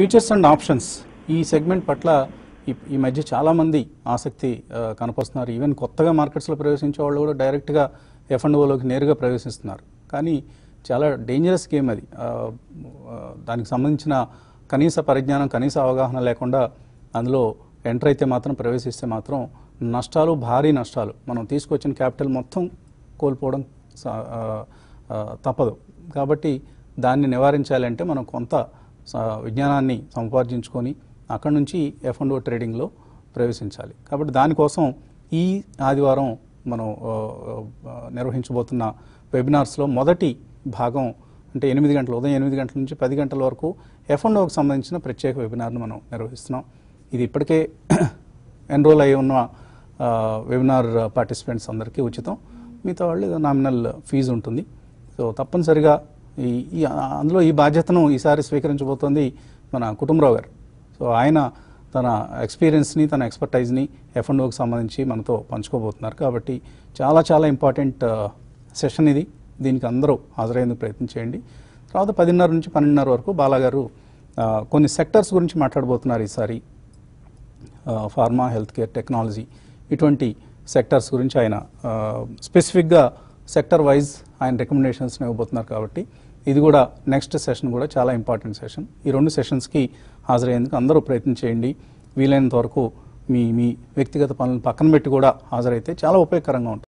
features and options ఈ segment పట్ల ఈ మధ్య చాలామంది ఆసక్తి కనపస్తున్నారు ఈవెన్ కొత్తగా మార్కెట్స్లో ప్రవేశించే వాళ్ళు కూడా డైరెక్ట్గా ఎఫ్ అండ్ ఓలోకి నేరుగా ప్రవేశిస్తున్నారు కానీ చాలా డేంజరస్ గేమ్ అది దానికి సంబంధించిన కనీస పరిజ్ఞానం కనీస అవగాహన లేకుండా అందులో ఎంటర్ అయితే మాత్రం ప్రవేశిస్తే మాత్రం నష్టాలు భారీ నష్టాలు మనం తీసుకొచ్చిన క్యాపిటల్ మొత్తం కోల్పోవడం తప్పదు కాబట్టి దాన్ని నివారించాలంటే మనం కొంత విజ్ఞానాన్ని సంపాదించుకొని అక్కడ నుంచి ఎఫ్ అండ్ ఓ ట్రేడింగ్లో ప్రవేశించాలి కాబట్టి దానికోసం ఈ ఆదివారం మనం నిర్వహించబోతున్న వెబినార్స్లో మొదటి భాగం అంటే ఎనిమిది గంటల ఉదయం ఎనిమిది గంటల నుంచి పది గంటల వరకు ఎఫ్ అండ్ ఓకి సంబంధించిన ప్రత్యేక వెబినార్ను మనం నిర్వహిస్తున్నాం ఇది ఇప్పటికే ఎన్రోల్ అయి ఉన్న వెబినార్ పార్టిసిపెంట్స్ అందరికీ ఉచితం మిగతా వాళ్ళు నామినల్ ఫీజు ఉంటుంది సో తప్పనిసరిగా ఈ అందులో ఈ బాధ్యతను ఈసారి స్వీకరించబోతోంది మన కుటుంబరావు గారు సో ఆయన తన ఎక్స్పీరియన్స్ని తన ఎక్స్పర్టైజ్ని ఎఫ్ అండ్ ఓకి సంబంధించి మనతో పంచుకోబోతున్నారు కాబట్టి చాలా చాలా ఇంపార్టెంట్ సెషన్ ఇది దీనికి అందరూ హాజరయ్యేందుకు ప్రయత్నించేయండి తర్వాత పదిన్నర నుంచి పన్నెండున్నర వరకు బాలాగారు కొన్ని సెక్టర్స్ గురించి మాట్లాడబోతున్నారు ఈసారి ఫార్మా హెల్త్ కేర్ టెక్నాలజీ ఇటువంటి సెక్టర్స్ గురించి ఆయన స్పెసిఫిక్గా సెక్టర్ వైజ్ ఆయన రికమెండేషన్స్ ఇవ్వబోతున్నారు కాబట్టి ఇది కూడా నెక్స్ట్ సెషన్ కూడా చాలా ఇంపార్టెంట్ సెషన్ ఈ రెండు సెషన్స్కి హాజరయ్యేందుకు అందరూ ప్రయత్నం చేయండి వీలైనంత వరకు మీ మీ వ్యక్తిగత పనులను పక్కన పెట్టి కూడా హాజరైతే చాలా ఉపయోగకరంగా ఉంటుంది